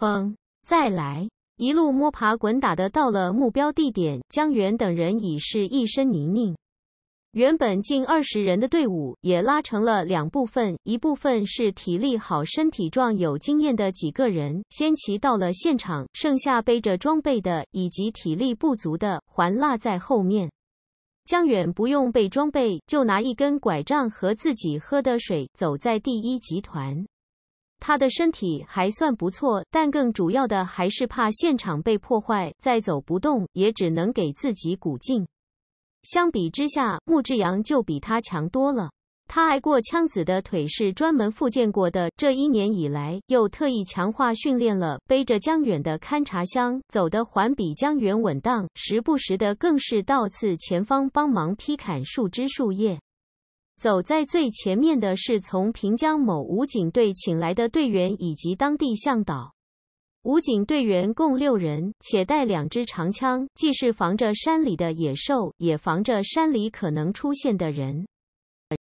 哼，再来！一路摸爬滚打的到了目标地点，江远等人已是一身泥泞。原本近二十人的队伍也拉成了两部分，一部分是体力好、身体壮、有经验的几个人先骑到了现场，剩下背着装备的以及体力不足的还落在后面。江远不用背装备，就拿一根拐杖和自己喝的水走在第一集团。他的身体还算不错，但更主要的还是怕现场被破坏，再走不动也只能给自己鼓劲。相比之下，穆志阳就比他强多了。他挨过枪子的腿是专门复健过的，这一年以来又特意强化训练了，背着江远的勘察箱走的，还比江远稳当。时不时的更是倒刺前方帮忙劈砍树枝树叶。走在最前面的是从平江某武警队请来的队员以及当地向导。武警队员共六人，且带两支长枪，既是防着山里的野兽，也防着山里可能出现的人。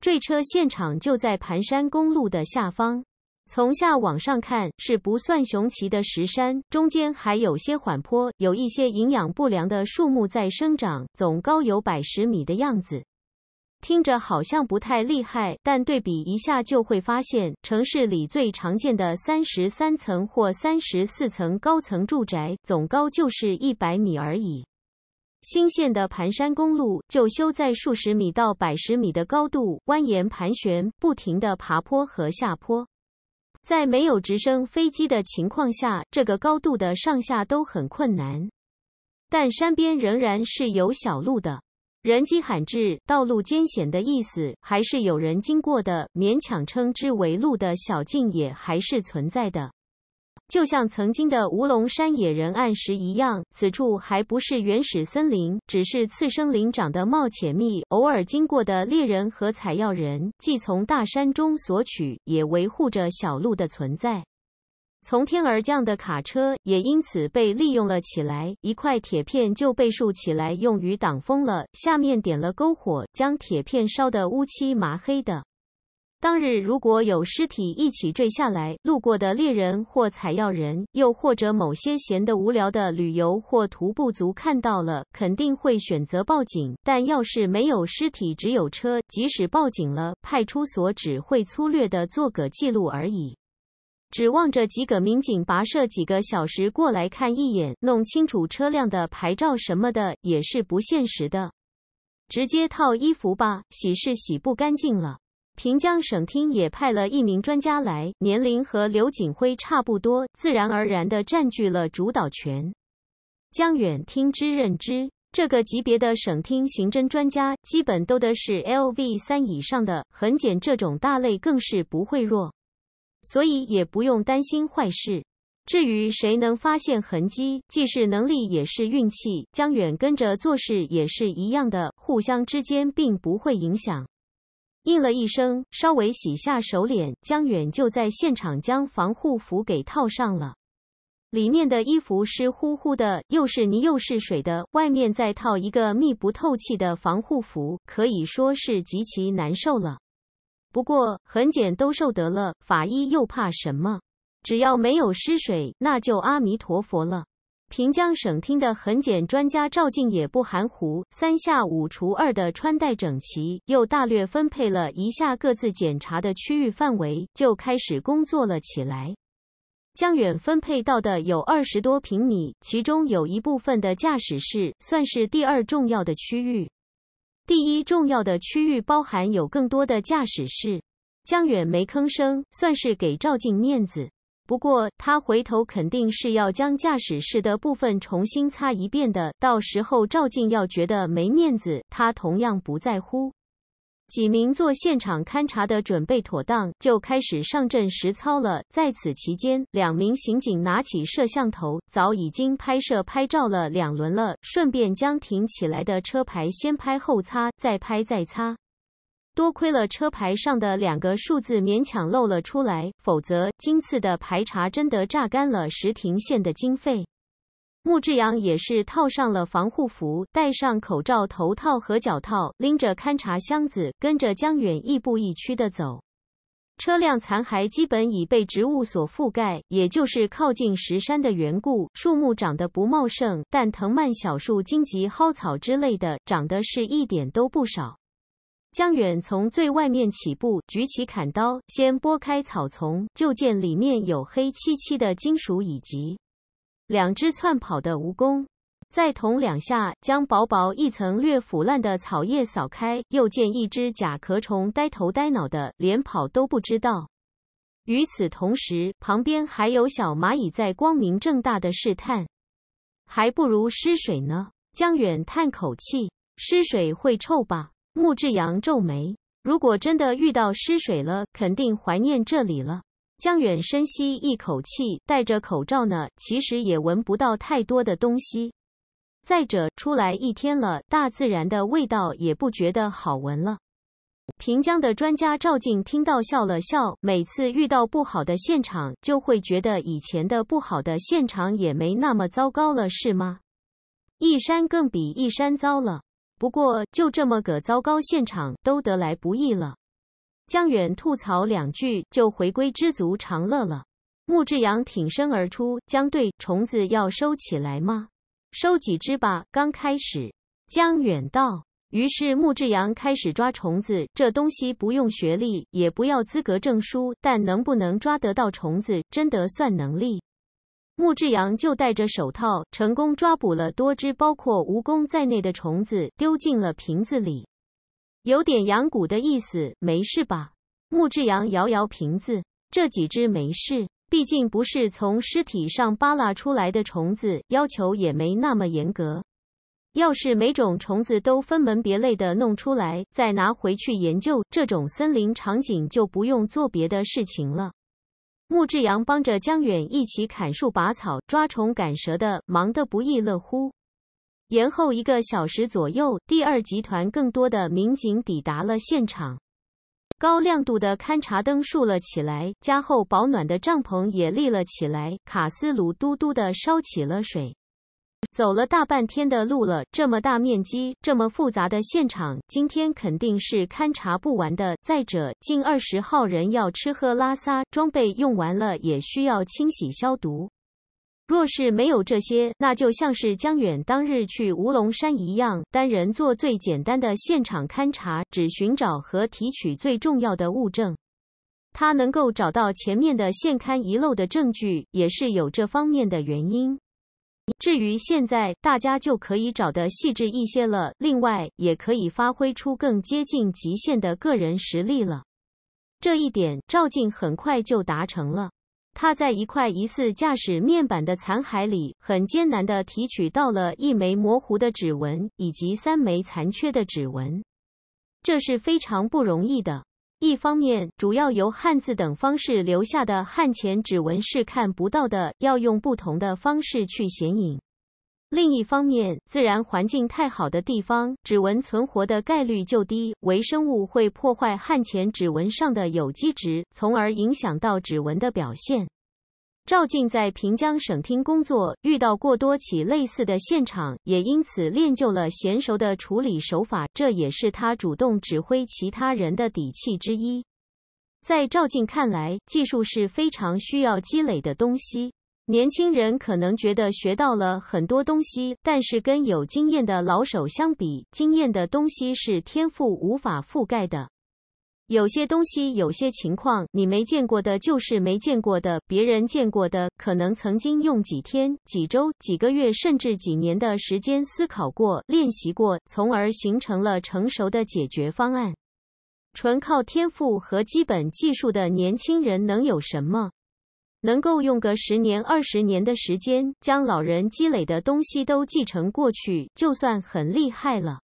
坠车现场就在盘山公路的下方，从下往上看是不算雄奇的石山，中间还有些缓坡，有一些营养不良的树木在生长，总高有百十米的样子。听着好像不太厉害，但对比一下就会发现，城市里最常见的三十三层或三十四层高层住宅，总高就是一百米而已。新线的盘山公路就修在数十米到百十米的高度，蜿蜒盘旋，不停地爬坡和下坡。在没有直升飞机的情况下，这个高度的上下都很困难。但山边仍然是有小路的。人迹罕至、道路艰险的意思，还是有人经过的，勉强称之为路的小径也还是存在的。就像曾经的乌龙山野人暗时一样，此处还不是原始森林，只是次生林长得茂且密。偶尔经过的猎人和采药人，既从大山中索取，也维护着小路的存在。从天而降的卡车也因此被利用了起来，一块铁片就被竖起来用于挡风了。下面点了篝火，将铁片烧得乌漆麻黑的。当日如果有尸体一起坠下来，路过的猎人或采药人，又或者某些闲得无聊的旅游或徒步族看到了，肯定会选择报警。但要是没有尸体，只有车，即使报警了，派出所只会粗略的做个记录而已。指望着几个民警跋涉几个小时过来看一眼，弄清楚车辆的牌照什么的也是不现实的。直接套衣服吧，洗是洗不干净了。平江省厅也派了一名专家来，年龄和刘景辉差不多，自然而然的占据了主导权。江远听之任之，这个级别的省厅刑侦专家基本都的是 LV 三以上的，痕检这种大类更是不会弱。所以也不用担心坏事。至于谁能发现痕迹，既是能力也是运气。江远跟着做事也是一样的，互相之间并不会影响。应了一声，稍微洗下手脸，江远就在现场将防护服给套上了。里面的衣服湿乎乎的，又是泥又是水的，外面再套一个密不透气的防护服，可以说是极其难受了。不过痕检都受得了，法医又怕什么？只要没有失水，那就阿弥陀佛了。平江省厅的痕检专家赵静也不含糊，三下五除二的穿戴整齐，又大略分配了一下各自检查的区域范围，就开始工作了起来。江远分配到的有二十多平米，其中有一部分的驾驶室算是第二重要的区域。第一重要的区域包含有更多的驾驶室，江远没吭声，算是给赵静面子。不过他回头肯定是要将驾驶室的部分重新擦一遍的，到时候赵静要觉得没面子，他同样不在乎。几名做现场勘查的准备妥当，就开始上阵实操了。在此期间，两名刑警拿起摄像头，早已经拍摄拍照了两轮了，顺便将停起来的车牌先拍后擦，再拍再擦。多亏了车牌上的两个数字勉强露了出来，否则今次的排查真的榨干了石亭县的经费。穆志阳也是套上了防护服，戴上口罩、头套和脚套，拎着勘察箱子，跟着江远亦步亦趋地走。车辆残骸基本已被植物所覆盖，也就是靠近石山的缘故，树木长得不茂盛，但藤蔓、小树、荆棘、蒿草之类的长得是一点都不少。江远从最外面起步，举起砍刀，先拨开草丛，就见里面有黑漆漆的金属以及。两只窜跑的蜈蚣，再捅两下，将薄薄一层略腐烂的草叶扫开，又见一只甲壳虫呆头呆脑的，连跑都不知道。与此同时，旁边还有小蚂蚁在光明正大的试探。还不如湿水呢。江远叹口气：“湿水会臭吧？”穆志阳皱眉：“如果真的遇到湿水了，肯定怀念这里了。”江远深吸一口气，戴着口罩呢，其实也闻不到太多的东西。再者，出来一天了，大自然的味道也不觉得好闻了。平江的专家赵静听到笑了笑，每次遇到不好的现场，就会觉得以前的不好的现场也没那么糟糕了，是吗？一山更比一山糟了，不过就这么个糟糕现场都得来不易了。江远吐槽两句就回归知足常乐了。穆志阳挺身而出，将对虫子要收起来吗？收几只吧，刚开始。江远道。于是穆志阳开始抓虫子。这东西不用学历，也不要资格证书，但能不能抓得到虫子，真的算能力。穆志阳就戴着手套，成功抓捕了多只，包括蜈蚣在内的虫子，丢进了瓶子里。有点养蛊的意思，没事吧？穆志阳摇摇瓶子，这几只没事，毕竟不是从尸体上扒拉出来的虫子，要求也没那么严格。要是每种虫子都分门别类的弄出来，再拿回去研究，这种森林场景就不用做别的事情了。穆志阳帮着江远一起砍树、拔草、抓虫、赶蛇的，忙得不亦乐乎。延后一个小时左右，第二集团更多的民警抵达了现场。高亮度的勘察灯竖了起来，加厚保暖的帐篷也立了起来，卡斯炉嘟嘟的烧起了水。走了大半天的路了，这么大面积、这么复杂的现场，今天肯定是勘察不完的。再者，近二十号人要吃喝拉撒，装备用完了也需要清洗消毒。若是没有这些，那就像是江远当日去乌龙山一样，单人做最简单的现场勘查，只寻找和提取最重要的物证。他能够找到前面的现勘遗漏的证据，也是有这方面的原因。至于现在，大家就可以找的细致一些了，另外也可以发挥出更接近极限的个人实力了。这一点，赵静很快就达成了。他在一块疑似驾驶面板的残骸里，很艰难地提取到了一枚模糊的指纹，以及三枚残缺的指纹。这是非常不容易的。一方面，主要由汉字等方式留下的汉前指纹是看不到的，要用不同的方式去显影。另一方面，自然环境太好的地方，指纹存活的概率就低。微生物会破坏汗前指纹上的有机质，从而影响到指纹的表现。赵静在平江省厅工作，遇到过多起类似的现场，也因此练就了娴熟的处理手法。这也是他主动指挥其他人的底气之一。在赵静看来，技术是非常需要积累的东西。年轻人可能觉得学到了很多东西，但是跟有经验的老手相比，经验的东西是天赋无法覆盖的。有些东西，有些情况，你没见过的，就是没见过的。别人见过的，可能曾经用几天、几周、几个月，甚至几年的时间思考过、练习过，从而形成了成熟的解决方案。纯靠天赋和基本技术的年轻人能有什么？能够用个十年、二十年的时间，将老人积累的东西都继承过去，就算很厉害了。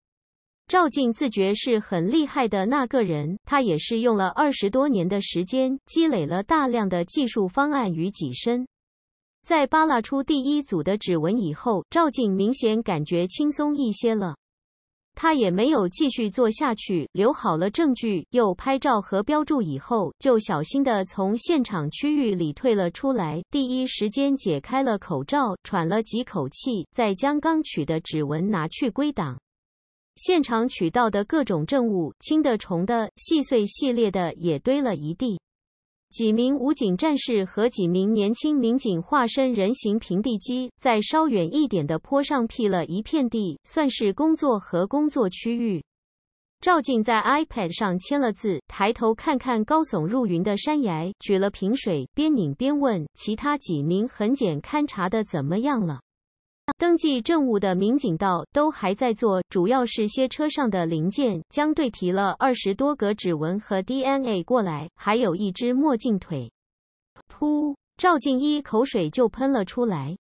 赵静自觉是很厉害的那个人，他也是用了二十多年的时间，积累了大量的技术方案与己身。在扒拉出第一组的指纹以后，赵静明显感觉轻松一些了。他也没有继续做下去，留好了证据，又拍照和标注以后，就小心的从现场区域里退了出来。第一时间解开了口罩，喘了几口气，再将刚取的指纹拿去归档。现场取到的各种证物，轻的、重的、细碎、系列的，也堆了一地。几名武警战士和几名年轻民警化身人形平地机，在稍远一点的坡上辟了一片地，算是工作和工作区域。赵静在 iPad 上签了字，抬头看看高耸入云的山崖，举了瓶水，边拧边问：“其他几名痕检勘察的怎么样了？”登记证物的民警道：“都还在做，主要是些车上的零件。将队提了二十多个指纹和 DNA 过来，还有一只墨镜腿。噗，赵静一口水就喷了出来。”